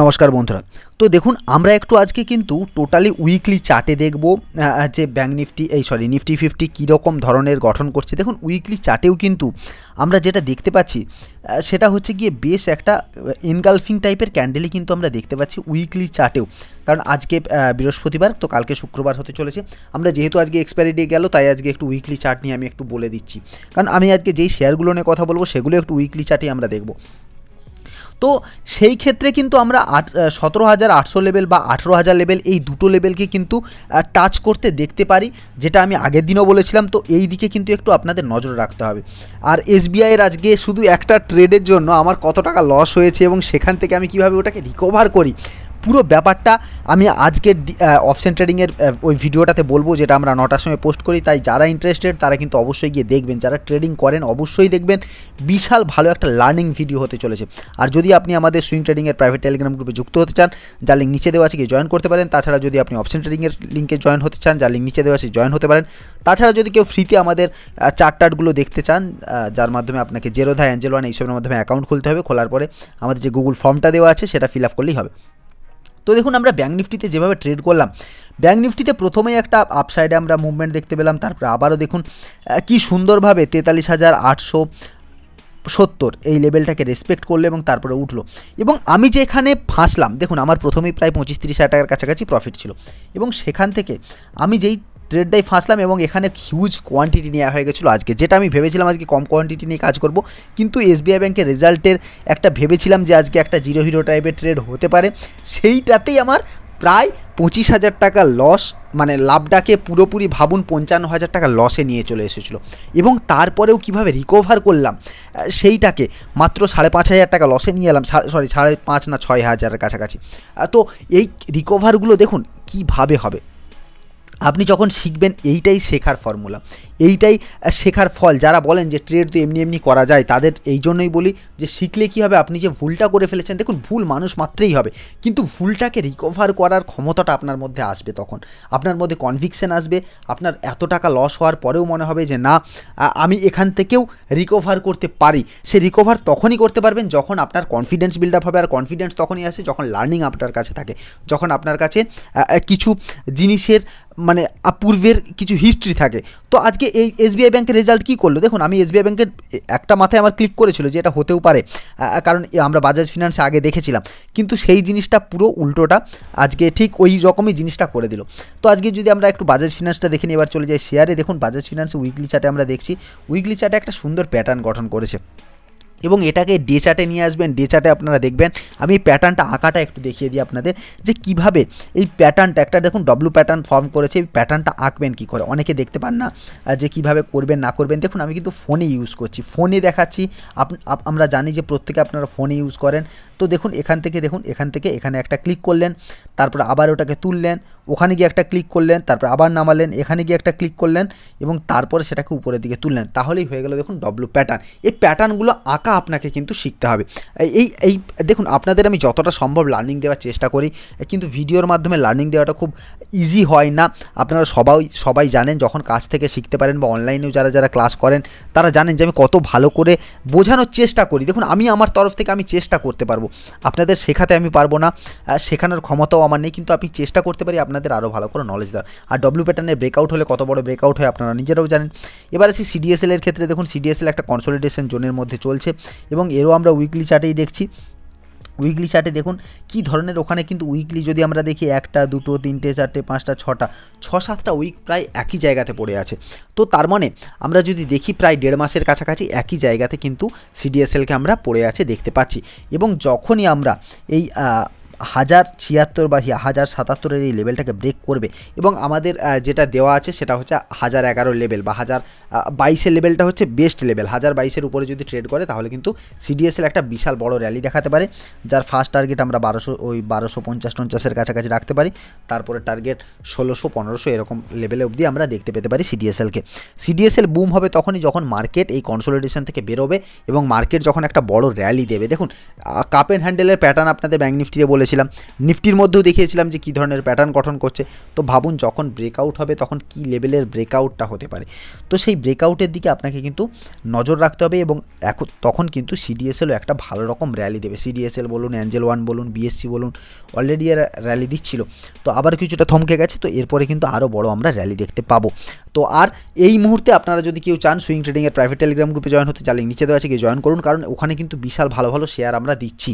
নমস্কার বন্ধুরা তো দেখুন আমরা একটু আজকে কিন্তু টোটালি উইকলি চার্টে দেখব যে ব্যাঙ্ক নিফটি এই সরি নিফটি ফিফটি কীরকম ধরনের গঠন করছে দেখুন উইকলি চার্টেও কিন্তু আমরা যেটা দেখতে পাচ্ছি সেটা হচ্ছে গিয়ে বেশ একটা ইনগালফিং টাইপের ক্যান্ডেলই কিন্তু আমরা দেখতে পাচ্ছি উইকলি চার্টেও কারণ আজকে বৃহস্পতিবার তো কালকে শুক্রবার হতে চলেছে আমরা যেহেতু আজকে এক্সপায়ারি ডে গেল তাই আজকে একটু উইকলি চার্ট নিয়ে আমি একটু বলে দিচ্ছি কারণ আমি আজকে যেই শেয়ারগুলো নিয়ে কথা বলবো সেগুলো একটু উইকলি চার্টেই আমরা দেখব তো সেই ক্ষেত্রে কিন্তু আমরা আট সতেরো হাজার আটশো লেভেল বা আঠেরো হাজার লেভেল এই দুটো লেভেলকে কিন্তু টাচ করতে দেখতে পারি যেটা আমি আগের দিনও বলেছিলাম তো এই দিকে কিন্তু একটু আপনাদের নজর রাখতে হবে আর এর আজকে শুধু একটা ট্রেডের জন্য আমার কত টাকা লস হয়েছে এবং সেখান থেকে আমি কিভাবে ওটাকে রিকভার করি পুরো ব্যাপারটা আমি আজকের অপশন ট্রেডিংয়ের ওই ভিডিওটাতে বলবো যেটা আমরা নটার সময় পোস্ট করি তাই যারা ইন্টারেস্টেড তারা কিন্তু অবশ্যই গিয়ে দেখবেন যারা ট্রেডিং করেন অবশ্যই দেখবেন বিশাল ভালো একটা লার্নিং ভিডিও হতে চলেছে আর যদি আপনি আমাদের সুইং ট্রেডিংয়ের প্রাইভেট টেলিগ্রাম গ্রুপে যুক্ত হতে চান যার লিঙ্ক নিচে দেওয়া আছে গিয়ে জয়েন করতে পারেন তাছাড়া যদি আপনি অপশন ট্রেডিংয়ের লিঙ্কে জয়েন হতে চান যার লিঙ্ক নিচে দেওয়া আছে জয়েন হতে পারেন তাছাড়া যদি কেউ ফ্রিতে আমাদের টার্টগুলো দেখতে চান যার মাধ্যমে আপনাকে জেরোধা অ্যাঞ্জেল ওয়ান এইসবের মাধ্যমে অ্যাকাউন্ট খুলতে হবে খোলার পরে আমাদের যে গুগল ফর্মটা দেওয়া আছে সেটা ফিল আপ করলেই হবে তো দেখুন আমরা ব্যাঙ্ক নিফটিতে যেভাবে ট্রেড করলাম ব্যাঙ্ক নিফটিতে প্রথমেই একটা আপসাইডে আমরা মুভমেন্ট দেখতে পেলাম তারপর আবারও দেখুন কি সুন্দরভাবে তেতাল্লিশ হাজার আটশো সত্তর এই লেভেলটাকে রেসপেক্ট করলো এবং তারপরে উঠলো এবং আমি যে এখানে ফাঁসলাম দেখুন আমার প্রথমেই প্রায় পঁচিশ তিরিশ হাজার টাকার কাছাকাছি প্রফিট ছিল এবং সেখান থেকে আমি যেই ট্রেডটাই ফাঁসলাম এবং এখানে হিউজ কোয়ান্টিটি নেওয়া হয়ে গেছিলো আজকে যেটা আমি ভেবেছিলাম আজকে কম কোয়ান্টিটি নিয়ে কাজ করব কিন্তু এসবিআই ব্যাংকের রেজাল্টের একটা ভেবেছিলাম যে আজকে একটা জিরো হিরো টাইপের ট্রেড হতে পারে সেইটাতেই আমার প্রায় পঁচিশ হাজার টাকা লস মানে লাভটাকে পুরোপুরি ভাবুন পঞ্চান্ন হাজার টাকা লসে নিয়ে চলে এসেছিলো এবং তারপরেও কিভাবে রিকভার করলাম সেইটাকে মাত্র সাড়ে পাঁচ হাজার টাকা লসে নিয়ে এলাম সরি সাড়ে পাঁচ না ছয় হাজারের কাছাকাছি তো এই রিকভারগুলো দেখুন কিভাবে হবে আপনি যখন শিখবেন এইটাই শেখার ফর্মুলা এইটাই শেখার ফল যারা বলেন যে ট্রেড তো এমনি এমনি করা যায় তাদের এই জন্যই বলি যে শিখলে কী হবে আপনি যে ভুলটা করে ফেলেছেন দেখুন ভুল মানুষ মাত্রেই হবে কিন্তু ভুলটাকে রিকভার করার ক্ষমতাটা আপনার মধ্যে আসবে তখন আপনার মধ্যে কনভিকশন আসবে আপনার এত টাকা লস হওয়ার পরেও মনে হবে যে না আমি এখান থেকেও রিকভার করতে পারি সে রিকভার তখনই করতে পারবেন যখন আপনার কনফিডেন্স বিল্ড আপ হবে আর কনফিডেন্স তখনই আসে যখন লার্নিং আপনার কাছে থাকে যখন আপনার কাছে কিছু জিনিসের মানে পূর্বের কিছু হিস্ট্রি থাকে তো আজকে এই এসবিআই ব্যাংকের রেজাল্ট কী করলো দেখুন আমি এসবিআই ব্যাংকের একটা মাথায় আমার ক্লিক করেছিল যে এটা হতেও পারে কারণ আমরা বাজাজ ফিনান্সে আগে দেখেছিলাম কিন্তু সেই জিনিসটা পুরো উল্টোটা আজকে ঠিক ওই রকমই জিনিসটা করে দিল তো আজকে যদি আমরা একটু বাজাজ ফিনান্সটা দেখে নিই এবার চলে যাই শেয়ারে দেখুন বাজাজ ফিনান্সে উইকলি চার্টে আমরা দেখছি উইকলি চার্টে একটা সুন্দর প্যাটার্ন গঠন করেছে এবং এটাকে ডে চার্টে নিয়ে আসবেন ডে চার্টে আপনারা দেখবেন আমি প্যাটার্নটা আঁকাটা একটু দেখিয়ে দিই আপনাদের যে কিভাবে এই প্যাটার্নটা একটা দেখুন ডব্লু প্যাটার্ন ফর্ম করেছে এই প্যাটার্নটা আঁকবেন কি করে অনেকে দেখতে পান না যে কিভাবে করবেন না করবেন দেখুন আমি কিন্তু ফোনে ইউজ করছি ফোনে দেখাচ্ছি আমরা জানি যে প্রত্যেকে আপনারা ফোনে ইউজ করেন তো দেখুন এখান থেকে দেখুন এখান থেকে এখানে একটা ক্লিক করলেন তারপর আবার ওটাকে তুললেন ওখানে গিয়ে একটা ক্লিক করলেন তারপর আবার নামালেন এখানে গিয়ে একটা ক্লিক করলেন এবং তারপরে সেটাকে উপরের দিকে তুললেন তাহলেই হয়ে গেল দেখুন ডব্লু প্যাটার্ন এই প্যাটার্নগুলো আঁকা আঁকা আপনাকে কিন্তু শিখতে হবে এই এই দেখুন আপনাদের আমি যতটা সম্ভব লার্নিং দেওয়ার চেষ্টা করি কিন্তু ভিডিওর মাধ্যমে লার্নিং দেওয়াটা খুব ইজি হয় না আপনারা সবাই সবাই জানেন যখন কাজ থেকে শিখতে পারেন বা অনলাইনেও যারা যারা ক্লাস করেন তারা জানেন যে আমি কত ভালো করে বোঝানোর চেষ্টা করি দেখুন আমি আমার তরফ থেকে আমি চেষ্টা করতে পারবো আপনাদের শেখাতে আমি পারবো না শেখানোর ক্ষমতাও আমার নেই কিন্তু আমি চেষ্টা করতে পারি আপনাদের আরও ভালো করে নলেজ দেওয়ার আর ডব্লিউ প্যাটার্নের ব্রেকআউট হলে কত বড় ব্রেকআউট হয় আপনারা নিজেরাও জানেন এবার আসি সিডিএসএল এর ক্ষেত্রে দেখুন সিডিএসএল একটা কনসলিডেশন জোনের মধ্যে চলছে এবং এরও আমরা উইকলি চার্টেই দেখছি উইকলি চার্টে দেখুন কি ধরনের ওখানে কিন্তু উইকলি যদি আমরা দেখি একটা দুটো তিনটে চারটে পাঁচটা ছটা ছ সাতটা উইক প্রায় একই জায়গাতে পড়ে আছে তো তার মানে আমরা যদি দেখি প্রায় দেড় মাসের কাছাকাছি একই জায়গাতে কিন্তু সিডিএসএলকে আমরা পড়ে আছে দেখতে পাচ্ছি এবং যখনই আমরা এই হাজার ছিয়াত্তর বা হাজার সাতাত্তরের এই লেভেলটাকে ব্রেক করবে এবং আমাদের যেটা দেওয়া আছে সেটা হচ্ছে হাজার এগারো লেভেল বা হাজার বাইশের লেভেলটা হচ্ছে বেস্ট লেভেল হাজার বাইশের উপরে যদি ট্রেড করে তাহলে কিন্তু সিডিএসএল একটা বিশাল বড় র্যালি দেখাতে পারে যার ফার্স্ট টার্গেট আমরা বারোশো ওই বারোশো পঞ্চাশ টঞ্চাশের কাছাকাছি রাখতে পারি তারপরে টার্গেট ষোলোশো পনেরোশো এরকম লেভেলে অবধি আমরা দেখতে পেতে পারি সিডিএসএলকে সিডিএসএল বুম হবে তখনই যখন মার্কেট এই কনসোলিডেশন থেকে বেরোবে এবং মার্কেট যখন একটা বড় র্যালি দেবে দেখুন কাপ অ্যান্ড হ্যান্ডেলের প্যাটার্ন আপনাদের ব্যাঙ্ক নিফটিতে বলে করেছিলাম নিফটির মধ্যেও দেখিয়েছিলাম যে কী ধরনের প্যাটার্ন গঠন করছে তো ভাবুন যখন ব্রেকআউট হবে তখন কি লেভেলের ব্রেকআউটটা হতে পারে তো সেই ব্রেকআউটের দিকে আপনাকে কিন্তু নজর রাখতে হবে এবং এখন তখন কিন্তু সিডিএসএলও একটা ভালো রকম র্যালি দেবে সিডিএসএল বলুন অ্যাঞ্জেল ওয়ান বলুন বিএসসি বলুন অলরেডি র্যালি দিচ্ছিল তো আবার কিছুটা থমকে গেছে তো এরপরে কিন্তু আরও বড় আমরা র্যালি দেখতে পাবো তো আর এই মুহূর্তে আপনারা যদি কেউ চান সুইং ট্রেডিংয়ের প্রাইভেট টেলিগ্রাম গ্রুপে জয়েন হতে চালিয়ে নিচে দেওয়া আছে গিয়ে জয়েন করুন কারণ ওখানে কিন্তু বিশাল ভালো ভালো শেয়ার আমরা দিচ্ছি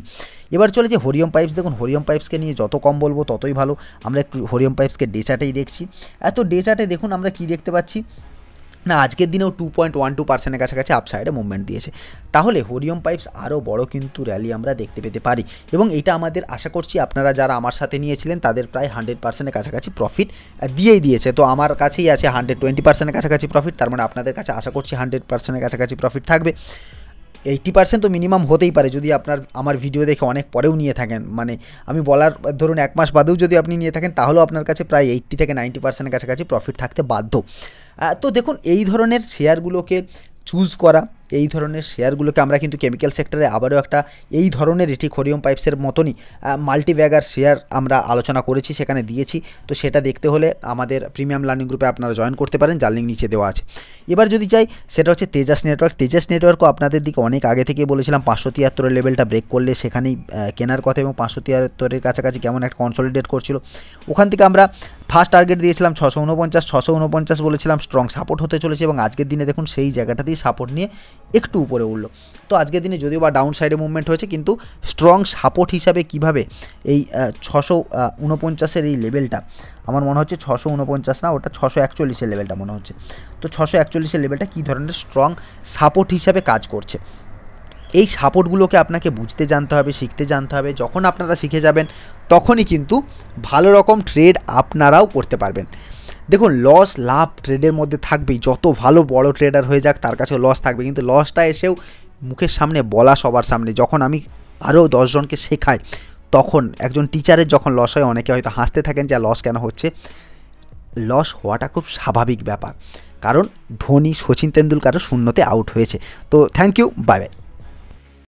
এবার চলে যে হরিয়ম পাইপস দেখুন হরিয়ম পাইপসকে নিয়ে যত কম বলবো ততই ভালো আমরা একটু হরিয়ম পাইপসকে ডে চার্টেই দেখছি এত ডে চার্টে দেখুন আমরা কি দেখতে পাচ্ছি না আজকের দিনেও টু পয়েন্ট ওয়ান টু পার্সেন্টের কাছাকাছি আপসাইডে মুভমেন্ট দিয়েছে তাহলে হরিয়ম পাইপস আরও বড় কিন্তু র্যালি আমরা দেখতে পেতে পারি এবং এটা আমাদের আশা করছি আপনারা যারা আমার সাথে নিয়েছিলেন তাদের প্রায় হান্ড্রেড পার্সেন্টের কাছাকাছি প্রফিট দিয়েই দিয়েছে তো আমার কাছেই আছে হান্ড্রেড টোয়েন্টি পার্সেন্টের কাছাকাছি প্রফিট তার মানে আপনাদের কাছে আশা করছি হান্ড্রেড পার্সেন্টের কাছাকাছি প্রফিট থাকবে এইটি পার্সেন্ট তো মিনিমাম হতেই পারে যদি আপনার আমার ভিডিও দেখে অনেক পরেও নিয়ে থাকেন মানে আমি বলার ধরুন এক মাস বাদেও যদি আপনি নিয়ে থাকেন তাহলেও আপনার কাছে প্রায় এইটটি থেকে নাইনটি পার্সেন্টের কাছাকাছি প্রফিট থাকতে বাধ্য তো দেখুন এই ধরনের শেয়ারগুলোকে চুজ করা এই ধরনের শেয়ারগুলোকে আমরা কিন্তু কেমিক্যাল সেক্টরে আবারও একটা এই ধরনের এটি খরিয়ম পাইপসের মতনই মাল্টিব্যাগার শেয়ার আমরা আলোচনা করেছি সেখানে দিয়েছি তো সেটা দেখতে হলে আমাদের প্রিমিয়াম লার্নিং গ্রুপে আপনারা জয়েন করতে পারেন যার লিঙ্ক নিচে দেওয়া আছে এবার যদি চাই সেটা হচ্ছে তেজাস নেটওয়ার্ক তেজাস নেটওয়ার্কও আপনাদের দিকে অনেক আগে থেকে বলেছিলাম পাঁচশো তিয়াত্তরের লেভেলটা ব্রেক করলে সেখানেই কেনার কথা এবং পাঁচশো তিয়াত্তরের কাছাকাছি কেমন একটা কনসলিডেট করছিল ওখান থেকে আমরা ফার্স্ট টার্গেট দিয়েছিলাম ছশো উনপঞ্চাশ ছশো উনপঞ্চাশ বলেছিলাম স্ট্রং সাপোর্ট হতে চলেছে এবং আজকের দিনে দেখুন সেই জায়গাটাতেই সাপোর্ট নিয়ে একটু উপরে উঠলো তো আজকের দিনে যদিও বা ডাউন সাইডে মুভমেন্ট হয়েছে কিন্তু স্ট্রং সাপোর্ট হিসাবে কিভাবে এই ছশো উনপঞ্চাশের এই লেভেলটা আমার মনে হচ্ছে ছশো উনপঞ্চাশ না ওটা ছশো একচল্লিশের লেভেলটা মনে হচ্ছে তো ছশো একচল্লিশের লেভেলটা কী ধরনের স্ট্রং সাপোর্ট হিসাবে কাজ করছে এই সাপোর্টগুলোকে আপনাকে বুঝতে জানতে হবে শিখতে জানতে হবে যখন আপনারা শিখে যাবেন তখনই কিন্তু ভালো রকম ট্রেড আপনারাও করতে পারবেন দেখুন লস লাভ ট্রেডের মধ্যে থাকবেই যত ভালো বড় ট্রেডার হয়ে যাক তার কাছে লস থাকবে কিন্তু লসটা এসেও মুখের সামনে বলা সবার সামনে যখন আমি আরও দশজনকে শেখাই তখন একজন টিচারের যখন লস হয় অনেকে হয়তো হাসতে থাকেন যে লস কেন হচ্ছে লস হওয়াটা খুব স্বাভাবিক ব্যাপার কারণ ধোনি শচীন তেন্ডুলকারও শূন্যতে আউট হয়েছে তো থ্যাংক ইউ বাই বাই